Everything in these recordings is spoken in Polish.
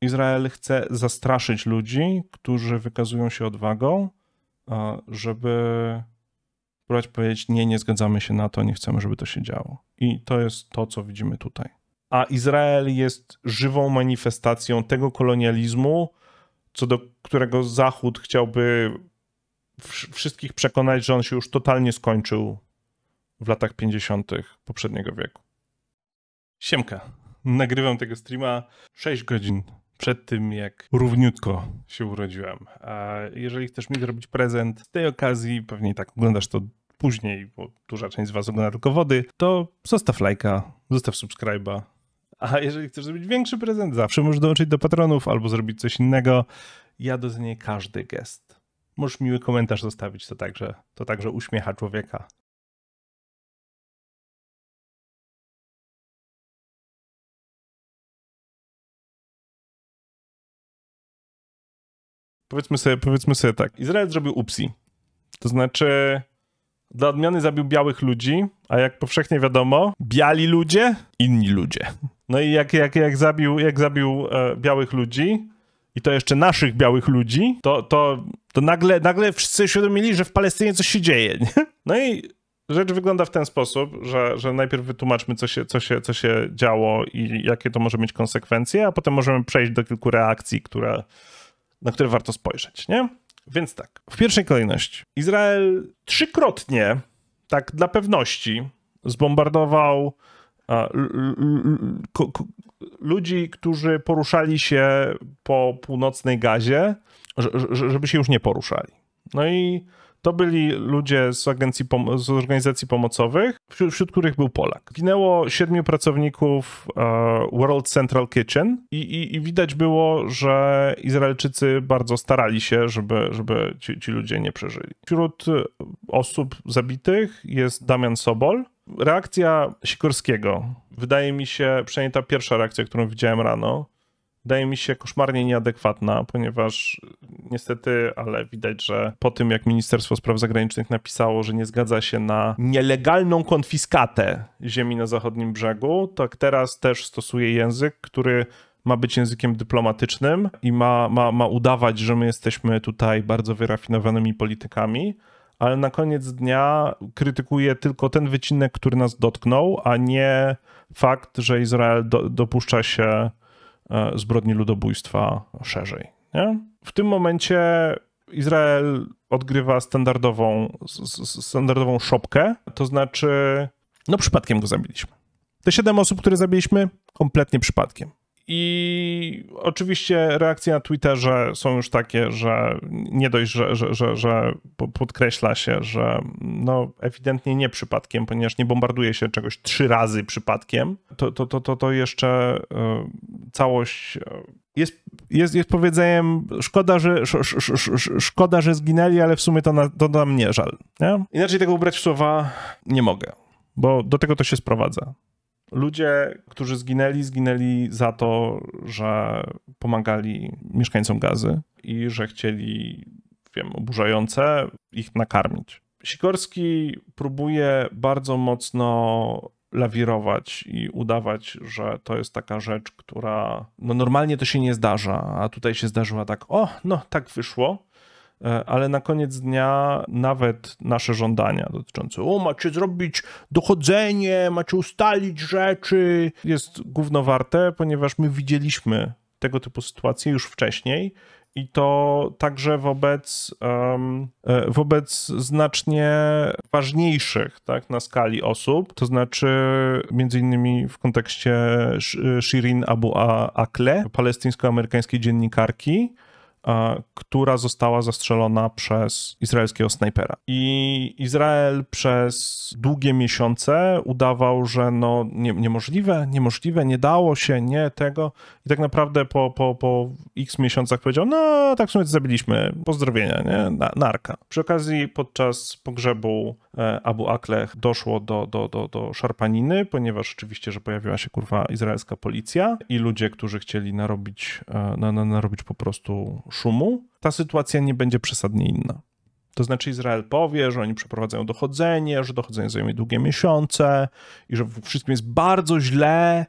Izrael chce zastraszyć ludzi, którzy wykazują się odwagą, żeby próbować powiedzieć: Nie, nie zgadzamy się na to, nie chcemy, żeby to się działo. I to jest to, co widzimy tutaj. A Izrael jest żywą manifestacją tego kolonializmu, co do którego Zachód chciałby wszystkich przekonać, że on się już totalnie skończył w latach 50. poprzedniego wieku. Siemka. Nagrywam tego streama 6 godzin przed tym, jak równiutko się urodziłem. A jeżeli chcesz mi zrobić prezent z tej okazji, pewnie tak oglądasz to później, bo duża część z was ogląda tylko wody, to zostaw lajka, zostaw subskryba. A jeżeli chcesz zrobić większy prezent, zawsze możesz dołączyć do patronów albo zrobić coś innego. Ja docenię każdy gest. Możesz miły komentarz zostawić, to także, to także uśmiecha człowieka. Powiedzmy sobie, powiedzmy sobie tak. Izrael zrobił upsi. To znaczy, dla odmiany zabił białych ludzi, a jak powszechnie wiadomo, biali ludzie, inni ludzie. No i jak, jak, jak zabił, jak zabił e, białych ludzi, i to jeszcze naszych białych ludzi, to, to, to nagle, nagle wszyscy uświadomili, że w Palestynie coś się dzieje. Nie? No i rzecz wygląda w ten sposób, że, że najpierw wytłumaczmy, co się, co, się, co się działo i jakie to może mieć konsekwencje, a potem możemy przejść do kilku reakcji, które na które warto spojrzeć, nie? Więc tak, w pierwszej kolejności Izrael trzykrotnie, tak dla pewności, zbombardował ludzi, którzy poruszali się po północnej gazie, żeby się już nie poruszali. No i to byli ludzie z, agencji z organizacji pomocowych, wśród, wśród, których był Polak. Ginęło siedmiu pracowników e, World Central Kitchen i, i, i, widać było, że Izraelczycy bardzo starali się, żeby, żeby ci, ci ludzie nie przeżyli. Wśród e, osób zabitych jest Damian Sobol, reakcja Sikorskiego, wydaje mi się, przynajmniej ta pierwsza reakcja, którą widziałem rano, wydaje mi się koszmarnie nieadekwatna, ponieważ niestety, ale widać, że po tym jak Ministerstwo Spraw Zagranicznych napisało, że nie zgadza się na nielegalną konfiskatę ziemi na zachodnim brzegu, tak teraz też stosuje język, który ma być językiem dyplomatycznym i ma, ma, ma udawać, że my jesteśmy tutaj bardzo wyrafinowanymi politykami ale na koniec dnia krytykuje tylko ten wycinek, który nas dotknął, a nie fakt, że Izrael do, dopuszcza się E, zbrodni ludobójstwa szerzej. Nie? W tym momencie Izrael odgrywa standardową, standardową szopkę, to znaczy, no przypadkiem go zabiliśmy. Te siedem osób, które zabiliśmy, kompletnie przypadkiem. I oczywiście reakcje na Twitterze są już takie, że nie dość, że, że, że, że podkreśla się, że no ewidentnie nie przypadkiem, ponieważ nie bombarduje się czegoś trzy razy przypadkiem, to, to, to, to, to jeszcze e, całość e, jest, jest, jest powiedzeniem, szkoda że, sz, sz, sz, szkoda, że zginęli, ale w sumie to, na, to na mnie żal. Nie? Inaczej tego ubrać w słowa nie mogę, bo do tego to się sprowadza. Ludzie, którzy zginęli, zginęli za to, że pomagali mieszkańcom gazy i że chcieli, wiem, oburzające ich nakarmić. Sikorski próbuje bardzo mocno lawirować i udawać, że to jest taka rzecz, która no normalnie to się nie zdarza, a tutaj się zdarzyła tak, o, no tak wyszło. E, ale na koniec dnia nawet nasze żądania dotyczące o, macie zrobić dochodzenie, macie ustalić rzeczy, jest głównowarte, ponieważ my widzieliśmy tego typu sytuacje już wcześniej i to także wobec, um, wobec znacznie ważniejszych tak, na skali osób, to znaczy między innymi w kontekście Shirin Abu Akle, palestyńsko-amerykańskiej dziennikarki, E, która została zastrzelona przez izraelskiego snajpera. I Izrael przez długie miesiące udawał, że no nie, niemożliwe, niemożliwe, nie dało się, nie tego. I tak naprawdę po, po, po x miesiącach powiedział, no tak w sumie zabiliśmy, pozdrowienia, nie, narka. Przy okazji podczas pogrzebu E, Abu Akleh doszło do, do, do, do szarpaniny, ponieważ oczywiście, że pojawiła się kurwa izraelska policja i ludzie, którzy chcieli narobić, e, na, na, narobić po prostu szumu. Ta sytuacja nie będzie przesadnie inna. To znaczy Izrael powie, że oni przeprowadzają dochodzenie, że dochodzenie zajmie długie miesiące i że wszystkim jest bardzo źle,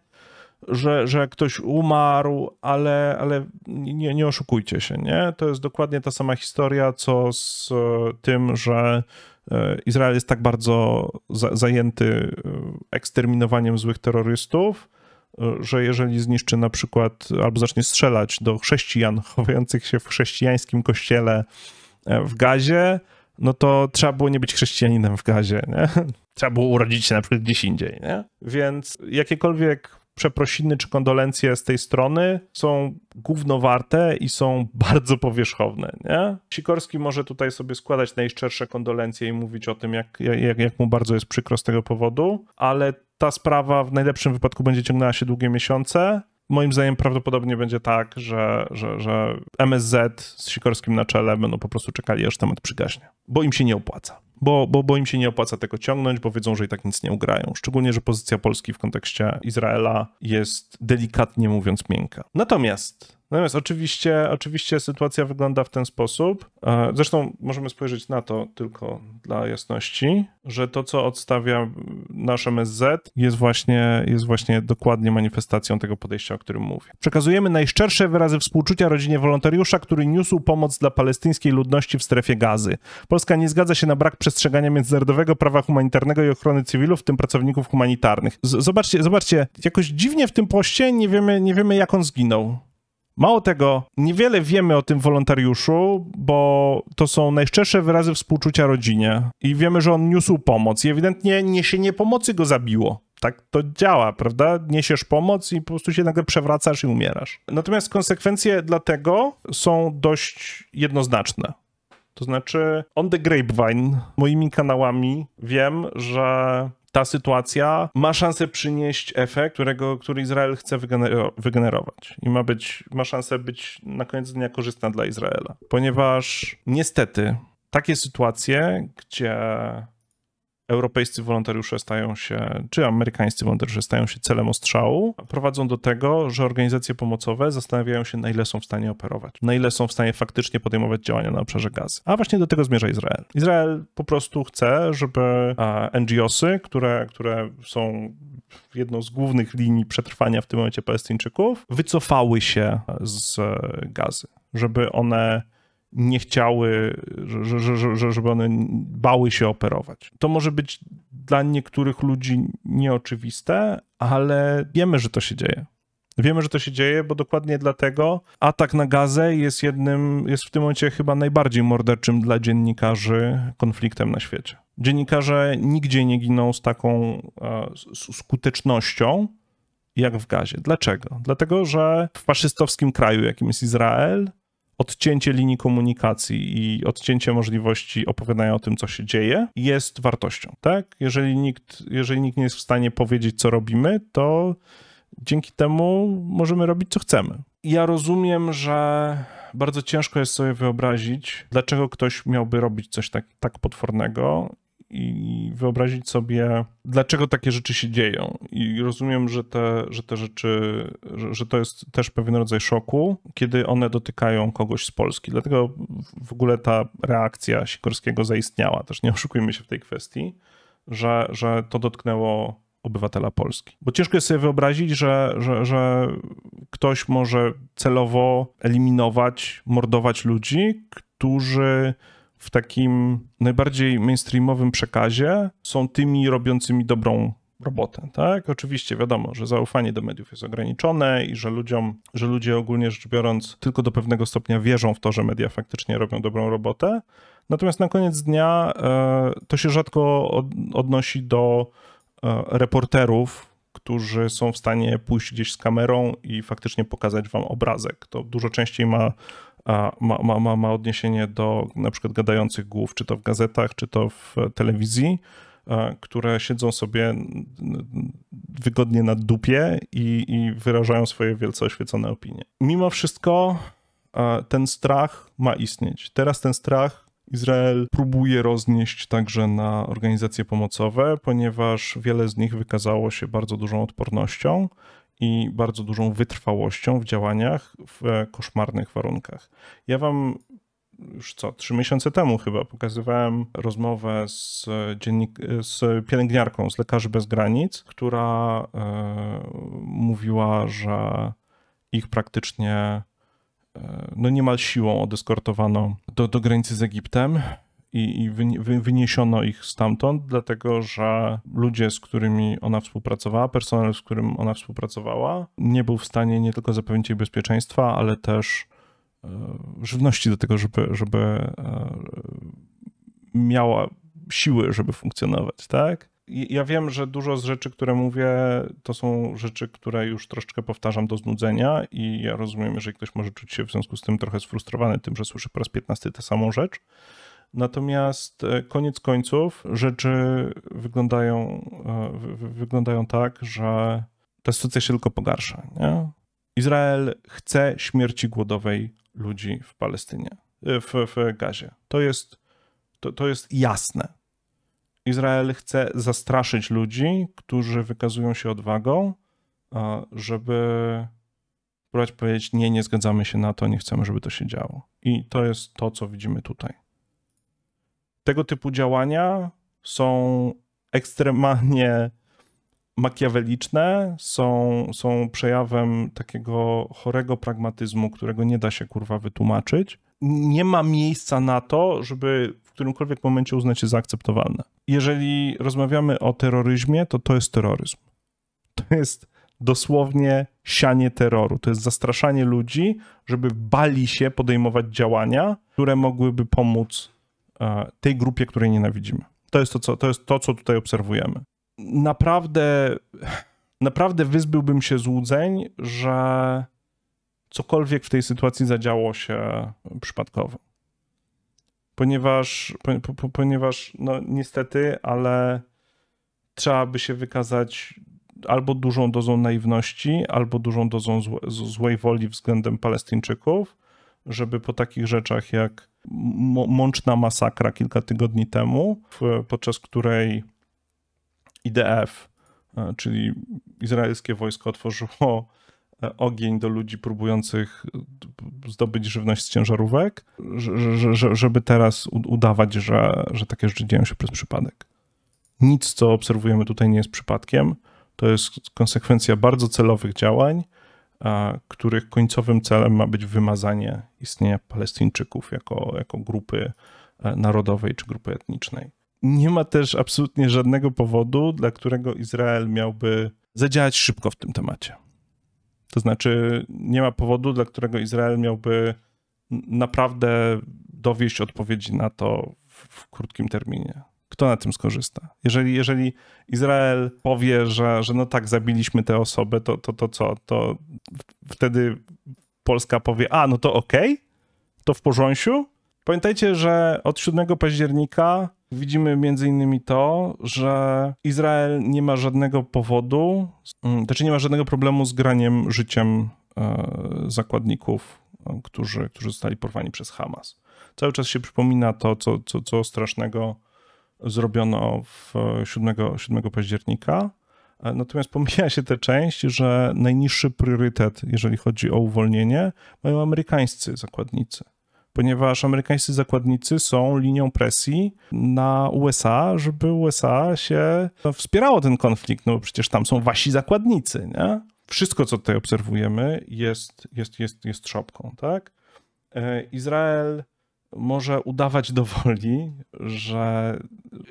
że, że ktoś umarł, ale, ale nie, nie oszukujcie się, nie? To jest dokładnie ta sama historia, co z e, tym, że E, Izrael jest tak bardzo zajęty e, eksterminowaniem złych terrorystów, e, że jeżeli zniszczy na przykład albo zacznie strzelać do chrześcijan chowających się w chrześcijańskim kościele w gazie, no to trzeba było nie być chrześcijaninem w gazie, nie? Trzeba było urodzić się na przykład gdzieś indziej, nie? Więc jakiekolwiek przeprosiny czy kondolencje z tej strony są głównowarte i są bardzo powierzchowne, nie? Sikorski może tutaj sobie składać najszczersze kondolencje i mówić o tym, jak, jak, jak mu bardzo jest przykro z tego powodu, ale ta sprawa w najlepszym wypadku będzie ciągnęła się długie miesiące, moim zdaniem prawdopodobnie będzie tak, że, że, że MSZ z Sikorskim na czele będą po prostu czekali, aż temat przygaśnie, bo im się nie opłaca bo, bo, bo im się nie opłaca tego ciągnąć, bo wiedzą, że i tak nic nie ugrają. Szczególnie, że pozycja Polski w kontekście Izraela jest delikatnie mówiąc miękka. Natomiast Natomiast oczywiście, oczywiście sytuacja wygląda w ten sposób. E, zresztą możemy spojrzeć na to tylko dla jasności, że to, co odstawia nasz MSZ, jest właśnie, jest właśnie dokładnie manifestacją tego podejścia, o którym mówię. Przekazujemy najszczersze wyrazy współczucia rodzinie wolontariusza, który niósł pomoc dla palestyńskiej ludności w strefie gazy. Polska nie zgadza się na brak przestrzegania międzynarodowego prawa humanitarnego i ochrony cywilów, w tym pracowników humanitarnych. Z zobaczcie, zobaczcie, jakoś dziwnie w tym poście nie wiemy, nie wiemy jak on zginął. Mało tego, niewiele wiemy o tym wolontariuszu, bo to są najszczersze wyrazy współczucia rodzinie i wiemy, że on niósł pomoc i ewidentnie niesienie pomocy go zabiło. Tak to działa, prawda? Niesiesz pomoc i po prostu się nagle przewracasz i umierasz. Natomiast konsekwencje dla tego są dość jednoznaczne. To znaczy, on the grapevine, moimi kanałami wiem, że ta sytuacja ma szansę przynieść efekt, którego, który Izrael chce wygenerować i ma, być, ma szansę być na koniec dnia korzystna dla Izraela. Ponieważ niestety takie sytuacje, gdzie europejscy wolontariusze stają się, czy amerykańscy wolontariusze stają się celem ostrzału, prowadzą do tego, że organizacje pomocowe zastanawiają się, na ile są w stanie operować, na ile są w stanie faktycznie podejmować działania na obszarze gazy. A właśnie do tego zmierza Izrael. Izrael po prostu chce, żeby NGOsy, które, które są jedną z głównych linii przetrwania w tym momencie Palestyńczyków, wycofały się z e, gazy, żeby one nie chciały, że, że, że, żeby one bały się operować. To może być dla niektórych ludzi nieoczywiste, ale wiemy, że to się dzieje. Wiemy, że to się dzieje, bo dokładnie dlatego atak na Gazę jest jednym, jest w tym momencie chyba najbardziej morderczym dla dziennikarzy konfliktem na świecie. Dziennikarze nigdzie nie giną z taką e, skutecznością jak w Gazie. Dlaczego? Dlatego, że w faszystowskim kraju, jakim jest Izrael, odcięcie linii komunikacji i odcięcie możliwości opowiadania o tym, co się dzieje, jest wartością, tak? Jeżeli nikt, jeżeli nikt nie jest w stanie powiedzieć, co robimy, to dzięki temu możemy robić, co chcemy. Ja rozumiem, że bardzo ciężko jest sobie wyobrazić, dlaczego ktoś miałby robić coś tak, tak potwornego i wyobrazić sobie, dlaczego takie rzeczy się dzieją. I rozumiem, że te, że te rzeczy, że, że to jest też pewien rodzaj szoku, kiedy one dotykają kogoś z Polski. Dlatego w ogóle ta reakcja Sikorskiego zaistniała, też nie oszukujmy się w tej kwestii, że, że to dotknęło obywatela Polski. Bo ciężko jest sobie wyobrazić, że, że, że ktoś może celowo eliminować, mordować ludzi, którzy w takim najbardziej mainstreamowym przekazie są tymi robiącymi dobrą robotę, tak? Oczywiście wiadomo, że zaufanie do mediów jest ograniczone i że ludziom, że ludzie ogólnie rzecz biorąc tylko do pewnego stopnia wierzą w to, że media faktycznie robią dobrą robotę. Natomiast na koniec dnia e, to się rzadko odnosi do e, reporterów, którzy są w stanie pójść gdzieś z kamerą i faktycznie pokazać wam obrazek. To dużo częściej ma ma, ma, ma, ma odniesienie do na przykład gadających głów, czy to w gazetach, czy to w e, telewizji, e, które siedzą sobie wygodnie na dupie i, i wyrażają swoje wielce oświecone opinie. Mimo wszystko e, ten strach ma istnieć. Teraz ten strach Izrael próbuje roznieść także na organizacje pomocowe, ponieważ wiele z nich wykazało się bardzo dużą odpornością i bardzo dużą wytrwałością w działaniach w e, koszmarnych warunkach. Ja wam już co, trzy miesiące temu chyba pokazywałem rozmowę z, dziennik- z pielęgniarką z Lekarzy Bez Granic, która e, mówiła, że ich praktycznie e, no niemal siłą odeskortowano do, do granicy z Egiptem i, wyniesiono ich stamtąd, dlatego że ludzie, z którymi ona współpracowała, personel, z którym ona współpracowała, nie był w stanie nie tylko zapewnić jej bezpieczeństwa, ale też e, żywności do tego, żeby, żeby e, miała siły, żeby funkcjonować, tak? Ja wiem, że dużo z rzeczy, które mówię, to są rzeczy, które już troszeczkę powtarzam do znudzenia, i ja rozumiem, jeżeli ktoś może czuć się w związku z tym trochę sfrustrowany tym, że słyszy po raz 15 tę samą rzecz Natomiast e, koniec końców rzeczy wyglądają, e, wyglądają tak, że ta sytuacja się tylko pogarsza. Nie? Izrael chce śmierci głodowej ludzi w Palestynie, e, w, w Gazie. To jest, to, to jest jasne. Izrael chce zastraszyć ludzi, którzy wykazują się odwagą, żeby próbować powiedzieć: Nie, nie zgadzamy się na to, nie chcemy, żeby to się działo. I to jest to, co widzimy tutaj tego typu działania są ekstremalnie makiaweliczne, są, są przejawem takiego chorego pragmatyzmu, którego nie da się kurwa wytłumaczyć. Nie ma miejsca na to, żeby w którymkolwiek momencie uznać je za akceptowalne. Jeżeli rozmawiamy o terroryzmie, to to jest terroryzm. To jest dosłownie sianie terroru. To jest zastraszanie ludzi, żeby bali się podejmować działania, które mogłyby pomóc E, tej grupie, której nienawidzimy. To jest to, co, to jest to, co tutaj obserwujemy. Naprawdę, naprawdę wyzbyłbym się złudzeń, że cokolwiek w tej sytuacji zadziało się przypadkowo. Ponieważ, po, po, ponieważ no niestety, ale trzeba by się wykazać albo dużą dozą naiwności, albo dużą dozą złe, złej woli względem Palestyńczyków, żeby po takich rzeczach jak mączna masakra kilka tygodni temu, podczas której IDF, e, czyli izraelskie wojsko, otworzyło e, ogień do ludzi próbujących e, zdobyć żywność z ciężarówek, żeby teraz udawać, że, że takie rzeczy dzieją się przez przypadek. Nic, co obserwujemy tutaj, nie jest przypadkiem. To jest konsekwencja bardzo celowych działań, których końcowym celem ma być wymazanie istnienia Palestyńczyków jako, jako grupy e, narodowej czy grupy etnicznej. Nie ma też absolutnie żadnego powodu, dla którego Izrael miałby zadziałać szybko w tym temacie. To znaczy, nie ma powodu, dla którego Izrael miałby naprawdę dowieść odpowiedzi na to w, w krótkim terminie. Kto na tym skorzysta? Jeżeli, jeżeli Izrael powie, że, że no tak, zabiliśmy tę osobę, to, to, to co? To wtedy Polska powie, a no to okej, okay, to w porządku. Pamiętajcie, że od 7 października widzimy między innymi to, że Izrael nie ma żadnego powodu, mm, znaczy nie ma żadnego problemu z graniem życiem e, zakładników, e, którzy, którzy zostali porwani przez Hamas. Cały czas się przypomina to, co, co, co strasznego zrobiono w 7, e, 7 października. E, natomiast pomija się tę część, że najniższy priorytet, jeżeli chodzi o uwolnienie, mają amerykańscy zakładnicy ponieważ amerykańscy zakładnicy są linią presji na USA, żeby USA się no, wspierało ten konflikt, no bo przecież tam są wasi zakładnicy, nie? Wszystko, co tutaj obserwujemy, jest, jest, jest, jest szopką, tak? E, Izrael może udawać do woli, że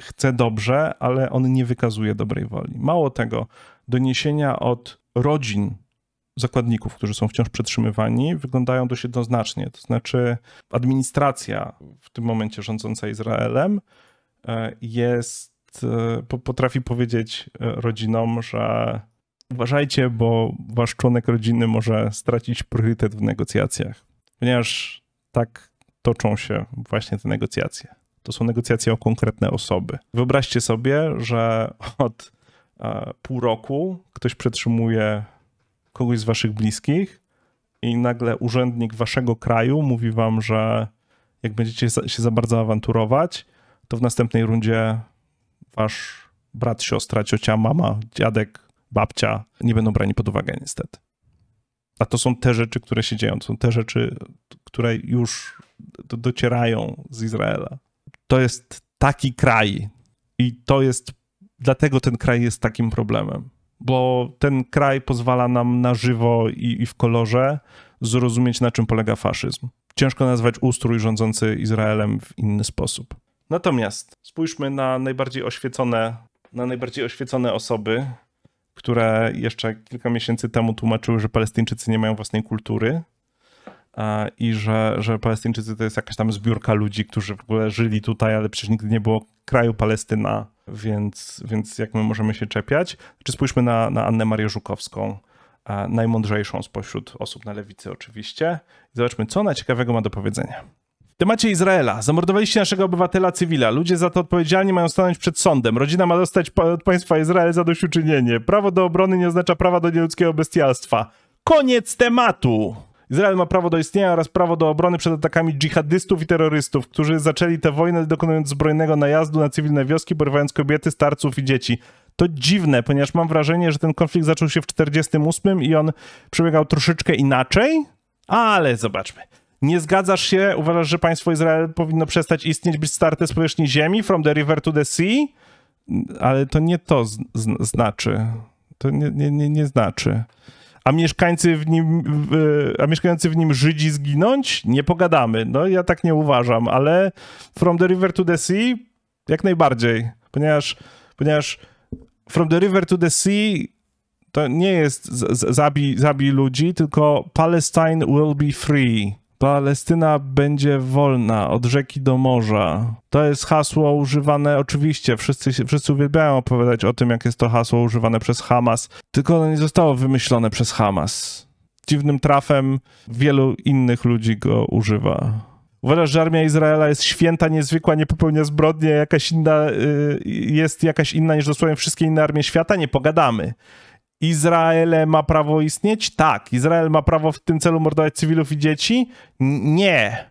chce dobrze, ale on nie wykazuje dobrej woli. Mało tego, doniesienia od rodzin zakładników, którzy są wciąż przetrzymywani, wyglądają dość jednoznacznie. To znaczy, administracja w tym momencie rządząca Izraelem e, jest, e, potrafi powiedzieć e, rodzinom, że uważajcie, bo wasz członek rodziny może stracić priorytet w negocjacjach, ponieważ tak toczą się właśnie te negocjacje. To są negocjacje o konkretne osoby. Wyobraźcie sobie, że od e, pół roku ktoś przetrzymuje kogoś z waszych bliskich i nagle urzędnik waszego kraju mówi wam, że jak będziecie się za bardzo awanturować, to w następnej rundzie wasz brat, siostra, ciocia, mama, dziadek, babcia nie będą brani pod uwagę niestety. A to są te rzeczy, które się dzieją, to są te rzeczy, które już do, docierają z Izraela. To jest taki kraj i to jest, dlatego ten kraj jest takim problemem, bo ten kraj pozwala nam na żywo i, i w kolorze zrozumieć, na czym polega faszyzm. Ciężko nazwać ustrój rządzący Izraelem w inny sposób. Natomiast spójrzmy na najbardziej oświecone, na najbardziej oświecone osoby, które jeszcze kilka miesięcy temu tłumaczyły, że Palestyńczycy nie mają własnej kultury i że, że Palestyńczycy to jest jakaś tam zbiórka ludzi, którzy w ogóle żyli tutaj, ale przecież nigdy nie było kraju Palestyna, więc, więc jak my możemy się czepiać? Czy znaczy, spójrzmy na, na Annę Marię Żukowską, najmądrzejszą spośród osób na lewicy oczywiście. Zobaczmy, co ona ciekawego ma do powiedzenia. W temacie Izraela. Zamordowaliście naszego obywatela cywila. Ludzie za to odpowiedzialni mają stanąć przed sądem. Rodzina ma dostać od państwa Izrael zadośćuczynienie. Prawo do obrony nie oznacza prawa do nieludzkiego bestialstwa. Koniec tematu! Izrael ma prawo do istnienia oraz prawo do obrony przed atakami dżihadystów i terrorystów, którzy zaczęli tę wojnę dokonując zbrojnego najazdu na cywilne wioski, porywając kobiety, starców i dzieci. To dziwne, ponieważ mam wrażenie, że ten konflikt zaczął się w 1948 i on przebiegał troszeczkę inaczej, ale zobaczmy. Nie zgadzasz się? Uważasz, że państwo Izrael powinno przestać istnieć, być starte z powierzchni ziemi, from the river to the sea? Ale to nie to znaczy. To nie, nie, nie, nie znaczy a mieszkańcy w nim, a mieszkający w nim Żydzi zginąć? Nie pogadamy. No ja tak nie uważam, ale From the River to the Sea jak najbardziej, ponieważ, ponieważ From the River to the Sea to nie jest zabij, zabij ludzi, tylko Palestine will be free. Palestyna będzie wolna od rzeki do morza. To jest hasło używane, oczywiście, wszyscy, wszyscy uwielbiają opowiadać o tym, jak jest to hasło używane przez Hamas, tylko ono nie zostało wymyślone przez Hamas. Dziwnym trafem wielu innych ludzi go używa. Uważasz, że armia Izraela jest święta, niezwykła, nie popełnia zbrodni, jakaś inna, y, jest jakaś inna niż dosłownie wszystkie inne armie świata? Nie pogadamy. Izrael ma prawo istnieć? Tak. Izrael ma prawo w tym celu mordować cywilów i dzieci? Nie.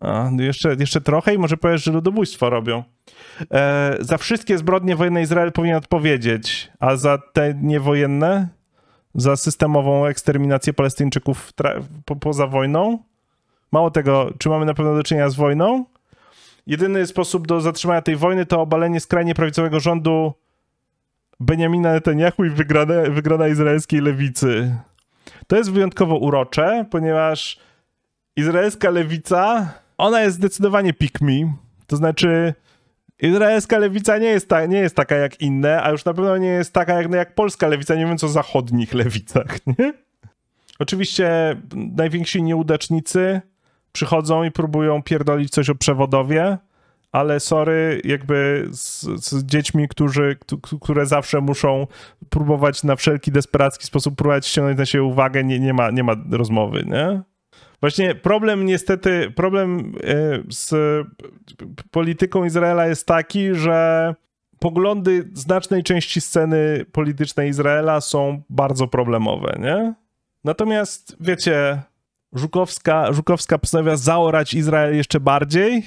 A, no jeszcze, jeszcze trochę i może powiesz, że ludobójstwo robią. E, za wszystkie zbrodnie wojenne Izrael powinien odpowiedzieć, a za te niewojenne, za systemową eksterminację Palestyńczyków po, poza wojną? Mało tego, czy mamy na pewno do czynienia z wojną? Jedyny sposób do zatrzymania tej wojny to obalenie skrajnie prawicowego rządu Benjamina Netanyahu i wygrana, wygrana izraelskiej lewicy. To jest wyjątkowo urocze, ponieważ izraelska lewica, ona jest zdecydowanie pikmi. To znaczy, izraelska lewica nie jest, ta, nie jest taka jak inne, a już na pewno nie jest taka jak, jak polska lewica, nie mówiąc o zachodnich lewicach, nie? Oczywiście najwięksi nieudacznicy przychodzą i próbują pierdolić coś o przewodowie, ale sorry, jakby z, z dziećmi, którzy, które zawsze muszą próbować na wszelki desperacki sposób próbować ściągnąć na siebie uwagę, nie, nie, ma, nie ma rozmowy, nie? Właśnie problem niestety, problem e, z polityką Izraela jest taki, że poglądy znacznej części sceny politycznej Izraela są bardzo problemowe, nie? Natomiast, wiecie, Żukowska, Żukowska postanawia zaorać Izrael jeszcze bardziej,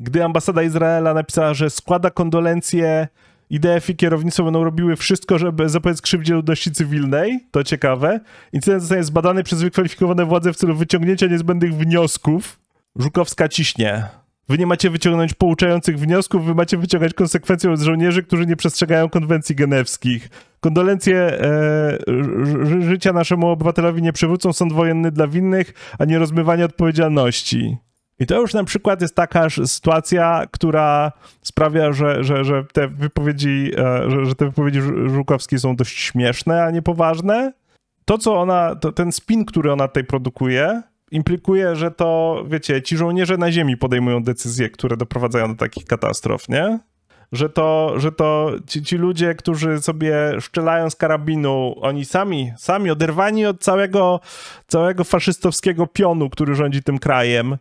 gdy ambasada Izraela napisała, że składa kondolencje IDF i kierownictwo będą robiły wszystko, żeby zapobiec krzywdzie ludności cywilnej. To ciekawe. Incydent zostanie zbadany przez wykwalifikowane władze w celu wyciągnięcia niezbędnych wniosków. Żukowska ciśnie. Wy nie macie wyciągnąć pouczających wniosków, wy macie wyciągać konsekwencje od żołnierzy, którzy nie przestrzegają konwencji genewskich. Kondolencje e, ży życia naszemu obywatelowi nie przywrócą sąd wojenny dla winnych, a nie rozmywanie odpowiedzialności. I to już na przykład jest taka sytuacja, która sprawia, że, że, że te wypowiedzi, e, że, że te wypowiedzi Żukowskiej są dość śmieszne, a nie poważne. To, co ona, to, ten spin, który ona tutaj produkuje, implikuje, że to, wiecie, ci żołnierze na ziemi podejmują decyzje, które doprowadzają do takich katastrof, nie? Że to, że to ci, ci ludzie, którzy sobie szczelają z karabinu, oni sami, sami oderwani od całego, całego faszystowskiego pionu, który rządzi tym krajem,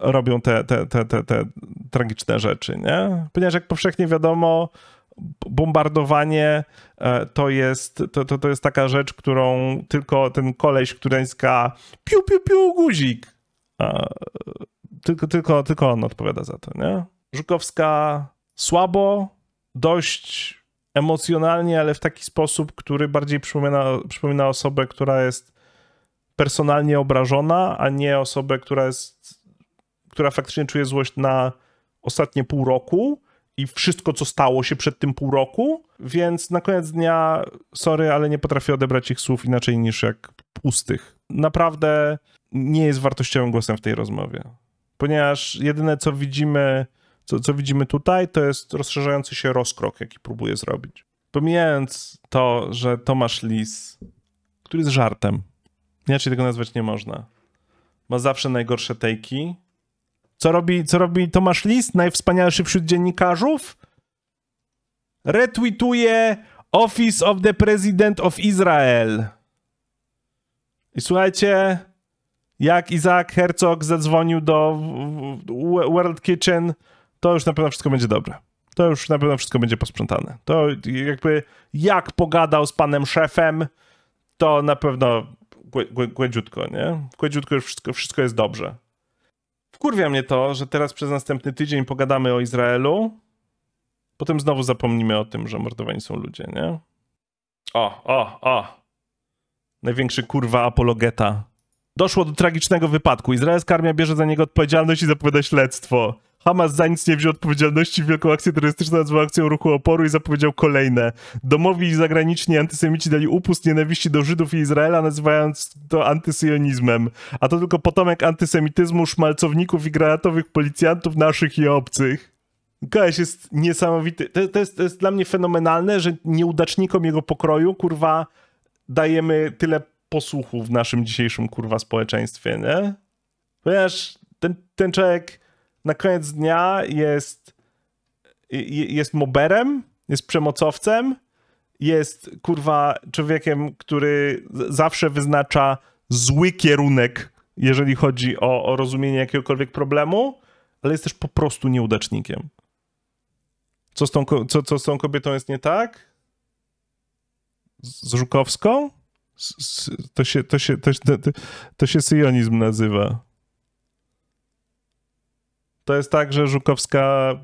robią te, te, te, te, te tragiczne rzeczy, nie? Ponieważ jak powszechnie wiadomo, bombardowanie e, to jest, to, to, to jest taka rzecz, którą tylko ten koleś, który naciska piu, piu, piu, guzik. Tylko, tylko, tylko on odpowiada za to, nie? Żukowska słabo, dość emocjonalnie, ale w taki sposób, który bardziej przypomina, przypomina osobę, która jest personalnie obrażona, a nie osobę, która jest która faktycznie czuje złość na ostatnie pół roku i wszystko, co stało się przed tym pół roku, więc na koniec dnia, sorry, ale nie potrafię odebrać ich słów inaczej niż jak pustych. Naprawdę nie jest wartościowym głosem w tej rozmowie, ponieważ jedyne, co widzimy, co, co widzimy tutaj, to jest rozszerzający się rozkrok, jaki próbuje zrobić. Pomijając to, że Tomasz Lis, który jest żartem, inaczej tego nazwać nie można, ma zawsze najgorsze tejki, co robi, co robi Tomasz List, najwspanialszy wśród dziennikarzów? Retweetuje Office of the President of Israel. I słuchajcie, jak Izak Herzog zadzwonił do World Kitchen, to już na pewno wszystko będzie dobre. To już na pewno wszystko będzie posprzątane. To jakby jak pogadał z panem szefem, to na pewno gładziutko, nie? Gładziutko już wszystko, wszystko jest dobrze wkurwia mnie to, że teraz przez następny tydzień pogadamy o Izraelu, potem znowu zapomnimy o tym, że mordowani są ludzie, nie? O, o, o. Największy kurwa apologeta. Doszło do tragicznego wypadku. Izraelska armia bierze za niego odpowiedzialność i zapowiada śledztwo. Hamas za nic nie wziął odpowiedzialności, wielką akcję terrorystyczną nazwał akcją ruchu oporu i zapowiedział kolejne. Domowi i zagraniczni antysemici dali upust nienawiści do Żydów i Izraela, nazywając to antysyjonizmem. A to tylko potomek antysemityzmu, szmalcowników i granatowych policjantów naszych i obcych. Koleś jest niesamowity. To, to, jest, to jest dla mnie fenomenalne, że nieudacznikom jego pokroju, kurwa, dajemy tyle posłuchu w naszym dzisiejszym, kurwa, społeczeństwie, nie? Wiesz, ten, ten człowiek na koniec dnia jest, jest moberem, jest przemocowcem, jest kurwa człowiekiem, który zawsze wyznacza zły kierunek, jeżeli chodzi o, o rozumienie jakiegokolwiek problemu, ale jest też po prostu nieudacznikiem. Co z tą, co, co z tą kobietą jest nie tak? Z Żukowską? to, się, to, się, to, się, to się syjonizm nazywa to jest tak, że Żukowska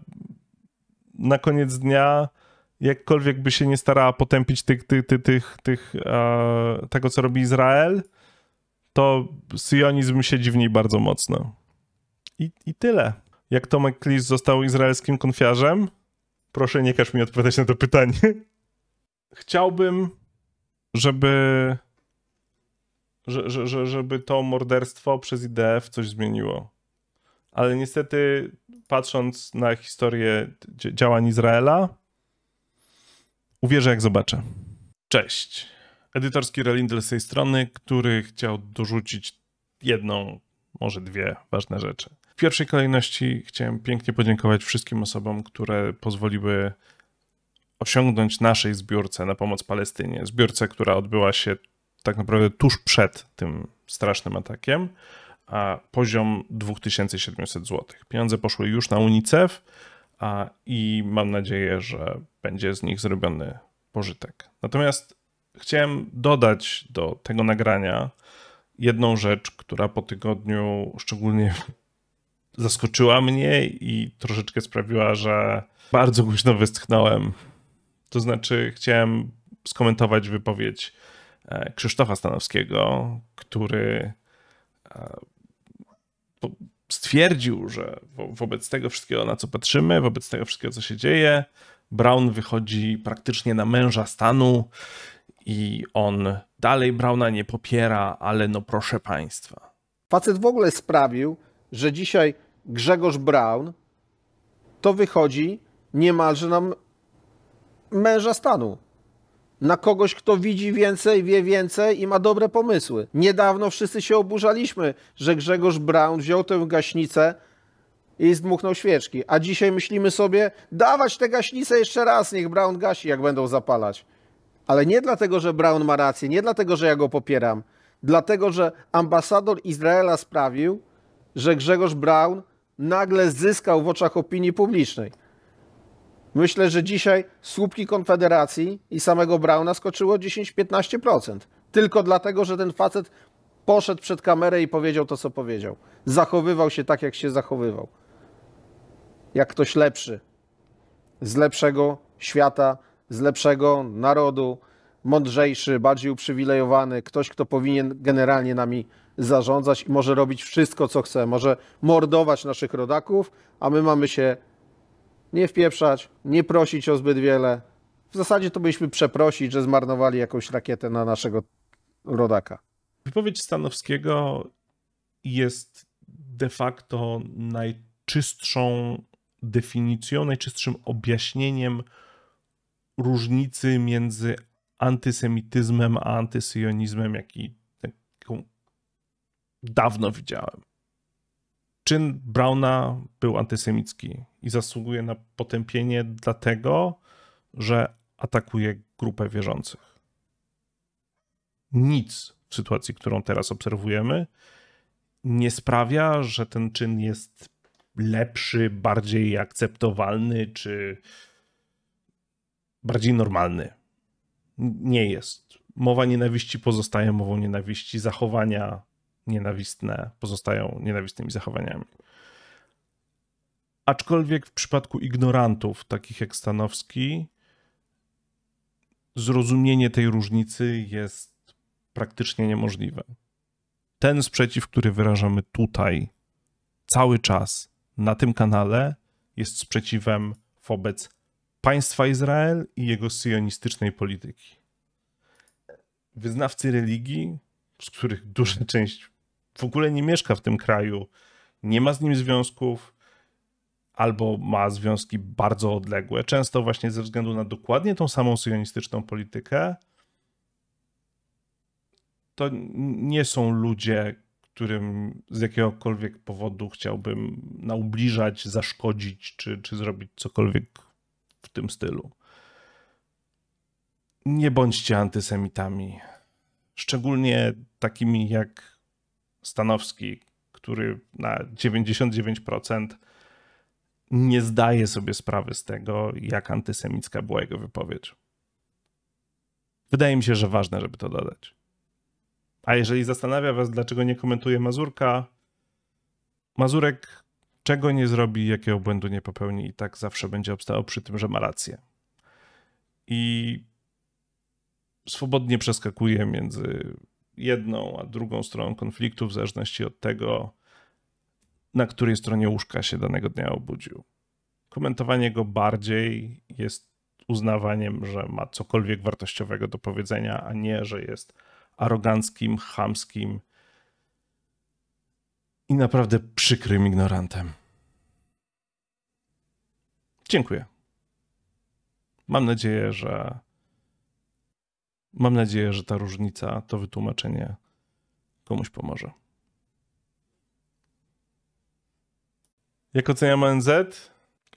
na koniec dnia, jakkolwiek by się nie starała potępić tych, tych, tych, tych, tych e, tego, co robi Izrael, to sionizm siedzi w niej bardzo mocno. I, i tyle. Jak Tomek Klis został izraelskim konfiarzem? Proszę, nie każ mi odpowiadać na to pytanie. Chciałbym, żeby, że, że, żeby to morderstwo przez IDF coś zmieniło ale niestety patrząc na historię działań Izraela, uwierzę jak zobaczę. Cześć. Edytorski Relindel z tej strony, który chciał dorzucić jedną, może dwie ważne rzeczy. W pierwszej kolejności chciałem pięknie podziękować wszystkim osobom, które pozwoliły osiągnąć naszej zbiórce na pomoc Palestynie. Zbiórce, która odbyła się tak naprawdę tuż przed tym strasznym atakiem a poziom 2700 zł. Pieniądze poszły już na UNICEF a, i mam nadzieję, że będzie z nich zrobiony pożytek. Natomiast chciałem dodać do tego nagrania jedną rzecz, która po tygodniu szczególnie zaskoczyła mnie i troszeczkę sprawiła, że bardzo głośno westchnąłem. To znaczy, chciałem skomentować wypowiedź e, Krzysztofa Stanowskiego, który e, stwierdził, że wo wobec tego wszystkiego, na co patrzymy, wobec tego wszystkiego, co się dzieje, Brown wychodzi praktycznie na męża stanu i on dalej Browna nie popiera, ale no proszę państwa. Facet w ogóle sprawił, że dzisiaj Grzegorz Brown to wychodzi niemalże nam męża stanu na kogoś, kto widzi więcej, wie więcej i ma dobre pomysły. Niedawno wszyscy się oburzaliśmy, że Grzegorz Brown wziął tę gaśnicę i zdmuchnął świeczki. A dzisiaj myślimy sobie, dawać tę gaśnice jeszcze raz, niech Brown gasi, jak będą zapalać. Ale nie dlatego, że Brown ma rację, nie dlatego, że ja go popieram. Dlatego, że ambasador Izraela sprawił, że Grzegorz Brown nagle zyskał w oczach opinii publicznej. Myślę, że dzisiaj słupki Konfederacji i samego Brauna skoczyło 10-15%. Tylko dlatego, że ten facet poszedł przed kamerę i powiedział to, co powiedział. Zachowywał się tak, jak się zachowywał. Jak ktoś lepszy, z lepszego świata, z lepszego narodu, mądrzejszy, bardziej uprzywilejowany, ktoś, kto powinien generalnie nami zarządzać i może robić wszystko, co chce, może mordować naszych rodaków, a my mamy się nie wpieprzać, nie prosić o zbyt wiele. W zasadzie to byśmy przeprosić, że zmarnowali jakąś rakietę na naszego rodaka. Wypowiedź Stanowskiego jest de facto najczystszą definicją, najczystszym objaśnieniem różnicy między antysemityzmem a antysjonizmem, jaki, jaką dawno widziałem czyn Brauna był antysemicki i zasługuje na potępienie dlatego, że atakuje grupę wierzących. Nic w sytuacji, którą teraz obserwujemy, nie sprawia, że ten czyn jest lepszy, bardziej akceptowalny czy bardziej normalny. Nie jest. Mowa nienawiści pozostaje mową nienawiści, zachowania nienawistne pozostają nienawistnymi zachowaniami. Aczkolwiek w przypadku ignorantów, takich jak Stanowski, zrozumienie tej różnicy jest praktycznie niemożliwe. Ten sprzeciw, który wyrażamy tutaj, cały czas, na tym kanale, jest sprzeciwem wobec państwa Izrael i jego syjonistycznej polityki. Wyznawcy religii, z których duża część w ogóle nie mieszka w tym kraju, nie ma z nim związków, albo ma związki bardzo odległe, często właśnie ze względu na dokładnie tą samą syjonistyczną politykę, to nie są ludzie, którym z jakiegokolwiek powodu chciałbym naubliżać, zaszkodzić czy, czy zrobić cokolwiek w tym stylu. Nie bądźcie antysemitami. Szczególnie takimi jak Stanowski, który na 99% nie zdaje sobie sprawy z tego, jak antysemicka była jego wypowiedź. Wydaje mi się, że ważne, żeby to dodać. A jeżeli zastanawia Was, dlaczego nie komentuje Mazurka, Mazurek czego nie zrobi, jakiego błędu nie popełni, i tak zawsze będzie obstawał przy tym, że ma rację. I swobodnie przeskakuje między jedną, a drugą stroną konfliktu, w zależności od tego, na której stronie łóżka się danego dnia obudził. Komentowanie go bardziej jest uznawaniem, że ma cokolwiek wartościowego do powiedzenia, a nie, że jest aroganckim, chamskim i naprawdę przykrym ignorantem. Dziękuję. Mam nadzieję, że Mam nadzieję, że ta różnica, to wytłumaczenie komuś pomoże. Jak oceniam ONZ,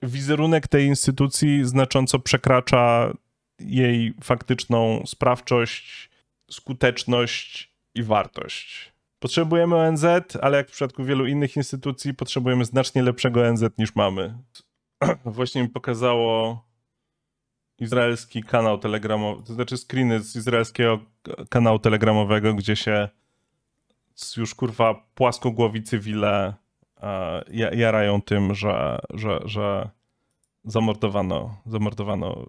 wizerunek tej instytucji znacząco przekracza jej faktyczną sprawczość, skuteczność i wartość. Potrzebujemy ONZ, ale jak w przypadku wielu innych instytucji, potrzebujemy znacznie lepszego ONZ niż mamy. Właśnie mi pokazało izraelski kanał telegramowy, to znaczy screeny z izraelskiego kanału telegramowego, gdzie się już kurwa płaskogłowi cywile jarają tym, że, że, że zamordowano, zamordowano e,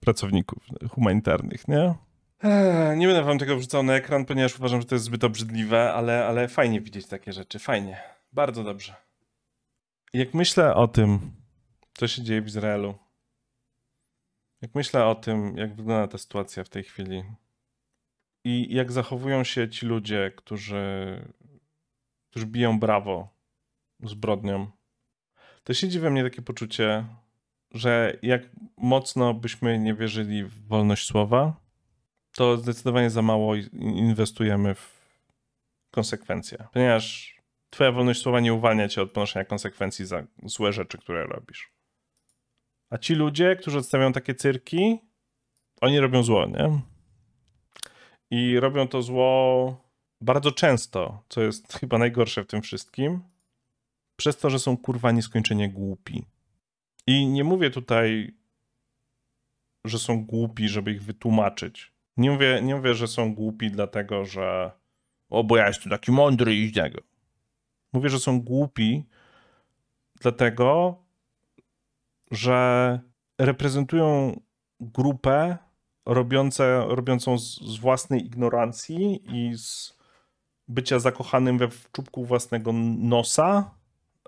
pracowników humanitarnych, nie? Eee, nie będę wam tego wrzucał na ekran, ponieważ uważam, że to jest zbyt obrzydliwe, ale, ale fajnie widzieć takie rzeczy. Fajnie. Bardzo dobrze. Jak myślę o tym, co się dzieje w Izraelu, jak myślę o tym, jak wygląda ta sytuacja w tej chwili i jak zachowują się ci ludzie, którzy, którzy biją brawo zbrodniom, to siedzi we mnie takie poczucie, że jak mocno byśmy nie wierzyli w wolność słowa, to zdecydowanie za mało inwestujemy w konsekwencje. Ponieważ twoja wolność słowa nie uwalnia cię od ponoszenia konsekwencji za złe rzeczy, które robisz. A ci ludzie, którzy odstawiają takie cyrki, oni robią zło, nie? I robią to zło bardzo często, co jest chyba najgorsze w tym wszystkim, przez to, że są kurwa nieskończenie głupi. I nie mówię tutaj, że są głupi, żeby ich wytłumaczyć. Nie mówię, nie mówię że są głupi, dlatego że o, bo ja jestem taki mądry i tego. Mówię, że są głupi, dlatego że reprezentują grupę robiące, robiącą z, z własnej ignorancji i z bycia zakochanym we czubku własnego nosa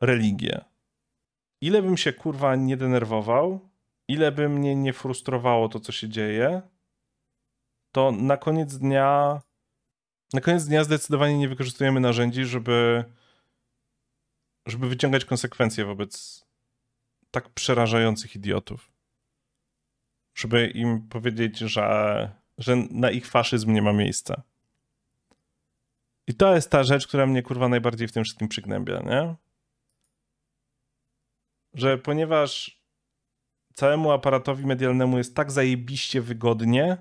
religię. Ile bym się kurwa nie denerwował, ile by mnie nie frustrowało to, co się dzieje, to na koniec dnia na koniec dnia zdecydowanie nie wykorzystujemy narzędzi, żeby żeby wyciągać konsekwencje wobec tak przerażających idiotów, żeby im powiedzieć, że, że na ich faszyzm nie ma miejsca. I to jest ta rzecz, która mnie kurwa najbardziej w tym wszystkim przygnębia, nie? Że ponieważ całemu aparatowi medialnemu jest tak zajebiście wygodnie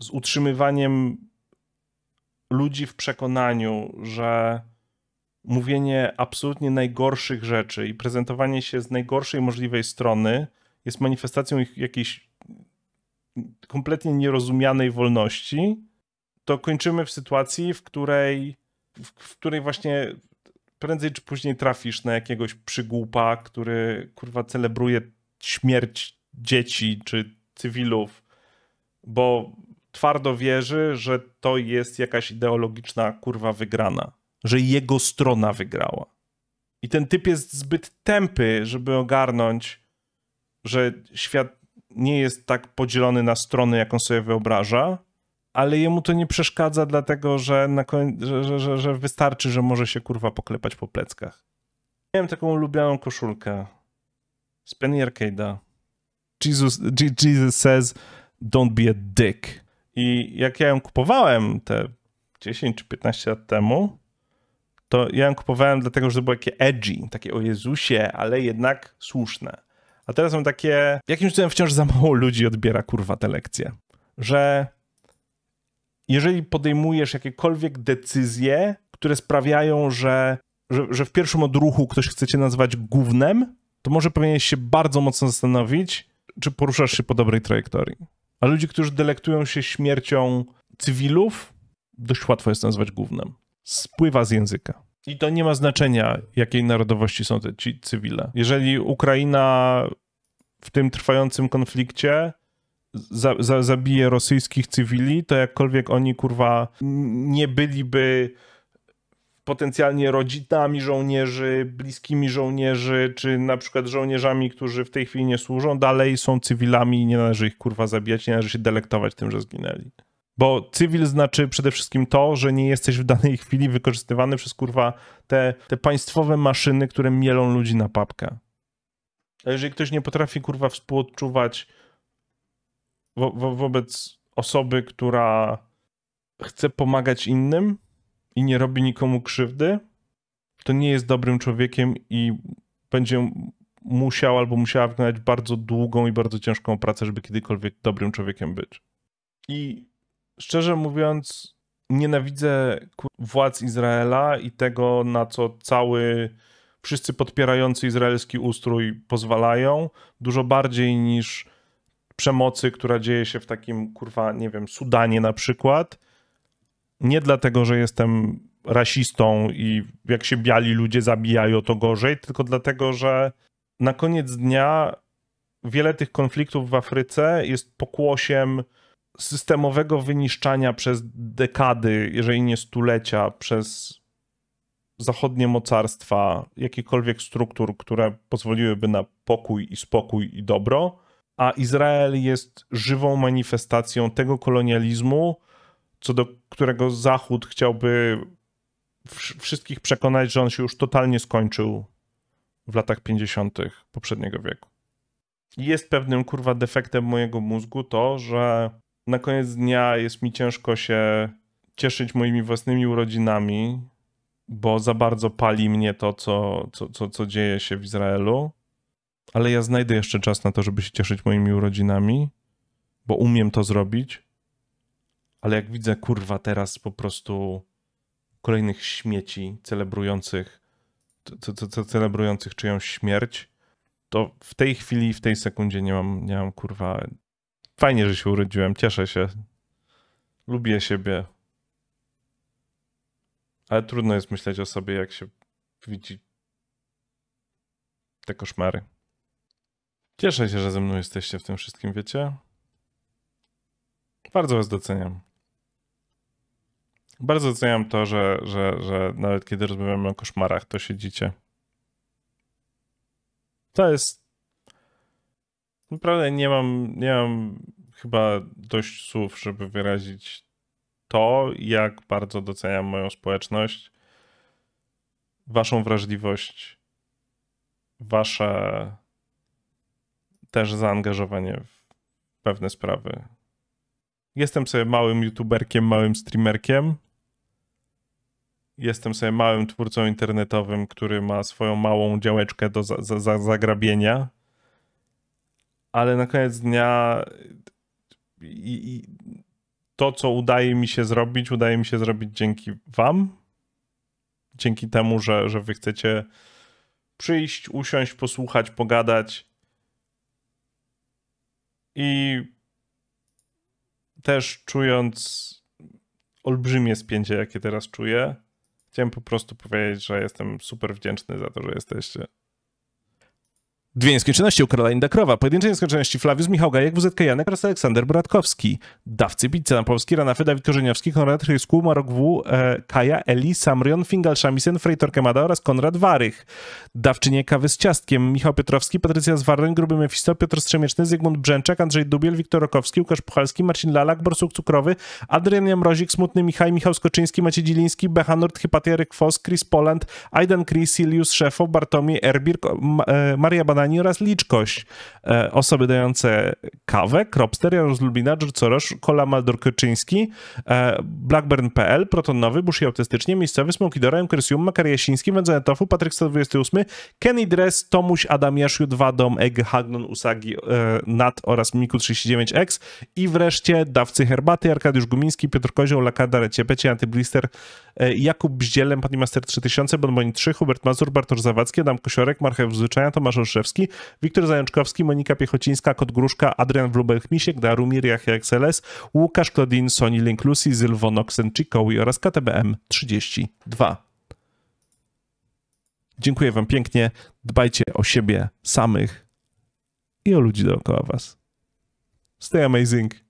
z utrzymywaniem ludzi w przekonaniu, że mówienie absolutnie najgorszych rzeczy i prezentowanie się z najgorszej możliwej strony jest manifestacją ich jakiejś kompletnie nierozumianej wolności, to kończymy w sytuacji, w której, w, której właśnie prędzej czy później trafisz na jakiegoś przygłupa, który kurwa celebruje śmierć dzieci czy cywilów, bo twardo wierzy, że to jest jakaś ideologiczna kurwa wygrana że jego strona wygrała. I ten typ jest zbyt tępy, żeby ogarnąć, że świat nie jest tak podzielony na strony, jaką sobie wyobraża, ale jemu to nie przeszkadza, dlatego że, że, że, że wystarczy, że może się kurwa poklepać po pleckach. Miałem taką lubianą koszulkę z Penny Arcade'a. Jesus, Jesus says, don't be a dick. I jak ja ją kupowałem te 10 czy 15 lat temu, to ja ją kupowałem dlatego, że to było takie edgy, takie o Jezusie, ale jednak słuszne. A teraz mam takie, jakimś cudem wciąż za mało ludzi odbiera kurwa te lekcje, że jeżeli podejmujesz jakiekolwiek decyzje, które sprawiają, że, że, że w pierwszym odruchu ktoś chce cię nazwać głównym, to może powinieneś się bardzo mocno zastanowić, czy poruszasz się po dobrej trajektorii. A ludzi, którzy delektują się śmiercią cywilów, dość łatwo jest nazwać głównym spływa z języka. I to nie ma znaczenia, jakiej narodowości są te ci cywile. Jeżeli Ukraina w tym trwającym konflikcie za, za, zabije rosyjskich cywili, to jakkolwiek oni kurwa nie byliby potencjalnie rodzinami żołnierzy, bliskimi żołnierzy, czy na przykład żołnierzami, którzy w tej chwili nie służą, dalej są cywilami i nie należy ich kurwa zabijać, nie należy się delektować tym, że zginęli. Bo cywil znaczy przede wszystkim to, że nie jesteś w danej chwili wykorzystywany przez kurwa te, te państwowe maszyny, które mielą ludzi na papkę. A jeżeli ktoś nie potrafi kurwa współodczuwać wo, wo, wobec osoby, która chce pomagać innym i nie robi nikomu krzywdy, to nie jest dobrym człowiekiem i będzie musiał albo musiała wykonać bardzo długą i bardzo ciężką pracę, żeby kiedykolwiek dobrym człowiekiem być. I szczerze mówiąc, nienawidzę władz Izraela i tego, na co cały wszyscy podpierający izraelski ustrój pozwalają, dużo bardziej niż przemocy, która dzieje się w takim, kurwa, nie wiem, Sudanie na przykład. Nie dlatego, że jestem rasistą i jak się biali ludzie zabijają, to gorzej, tylko dlatego, że na koniec dnia wiele tych konfliktów w Afryce jest pokłosiem systemowego wyniszczania przez dekady, jeżeli nie stulecia, przez zachodnie mocarstwa jakichkolwiek struktur, które pozwoliłyby na pokój i spokój i dobro, a Izrael jest żywą manifestacją tego kolonializmu, co do którego Zachód chciałby wszystkich przekonać, że on się już totalnie skończył w latach 50. poprzedniego wieku. Jest pewnym kurwa defektem mojego mózgu to, że na koniec dnia jest mi ciężko się cieszyć moimi własnymi urodzinami, bo za bardzo pali mnie to, co, co, co, co dzieje się w Izraelu. Ale ja znajdę jeszcze czas na to, żeby się cieszyć moimi urodzinami, bo umiem to zrobić. Ale jak widzę, kurwa, teraz po prostu kolejnych śmieci celebrujących, celebrujących czyjąś śmierć, to w tej chwili, w tej sekundzie nie mam, nie mam kurwa Fajnie, że się urodziłem, cieszę się. Lubię siebie. Ale trudno jest myśleć o sobie, jak się widzi te koszmary. Cieszę się, że ze mną jesteście w tym wszystkim, wiecie? Bardzo was doceniam. Bardzo doceniam to, że, że, że nawet kiedy rozmawiamy o koszmarach, to siedzicie. To jest. Naprawdę nie mam, nie mam chyba dość słów, żeby wyrazić to, jak bardzo doceniam moją społeczność, waszą wrażliwość, wasze też zaangażowanie w pewne sprawy. Jestem sobie małym youtuberkiem, małym streamerkiem. Jestem sobie małym twórcą internetowym, który ma swoją małą działeczkę do za, za, za zagrabienia ale na koniec dnia i, i to, co udaje mi się zrobić, udaje mi się zrobić dzięki Wam. Dzięki temu, że, że Wy chcecie przyjść, usiąść, posłuchać, pogadać. I też czując olbrzymie spięcie, jakie teraz czuję, chciałem po prostu powiedzieć, że jestem super wdzięczny za to, że jesteście. Dwie nieskończoności u Karolina krowa pojedyncze nieskończoności Flawius Michał Gajek, WZK Janek oraz Aleksander Bratkowski. Dawcy pizza na Polski, Ranafy, Dawid Korzeniowski, Konrad Hrysku, Marok W, e, Kaja, Eli, Samrion, Fingal Szamisen, Frejtor Kemada oraz Konrad Warych. Dawczynie kawy z ciastkiem, Michał Piotrowski, Patrycja Zwardoń, Gruby Mefisto, Piotr Strzemieczny, Zygmunt Brzęczek, Andrzej Dubiel, Wiktor Rokowski, Łukasz Puchalski, Marcin Lalak, Borsuk Cukrowy, Adrian Jamrozik, Smutny Michaj, Michał Skoczyński, Maciej Dziliński, Becha Hypatia, Fos, Chris Poland, Aidan Chris, Silius Szefo, Bartomiej Erbirk, e, Maria Banana, Poznani oraz Liczkość. E, osoby dające kawę, Kropster, Janusz Lubina, Corosz, Kola Maldor-Kyczyński, e, Blackburn.pl, Protonowy, i Autystycznie, Miejscowy, Dorem, Krysium, Makar Jasiński, Wędzone Tofu, Patryk 128, Kenny Dress, Tomuś, Adam Jasziu, Dwa Dom, Egg, Hagnon, Usagi, e, Nat oraz Miku39X i wreszcie dawcy herbaty, Arkadiusz Gumiński, Piotr Kozioł, Lakada, Reciepecie, Antyblister, e, Jakub Bździelem, Pani Master 3000, Bonboni 3, Hubert Mazur, Bartosz Zawadzki, Adam Kosiorek, Marchew Zwyczaja, Tomasz Olszewski, Zajączkowski, Wiktor Zajączkowski, Monika Piechocińska, Kot Gruszka, Adrian Wlubek-Misiek, Darumir Jachia XLS, Łukasz Klodin, Sony Link Lucy, Zylwo Noxen, oraz KTBM 32. Dziękuję Wam pięknie. Dbajcie o siebie samych i o ludzi dookoła Was. Stay amazing.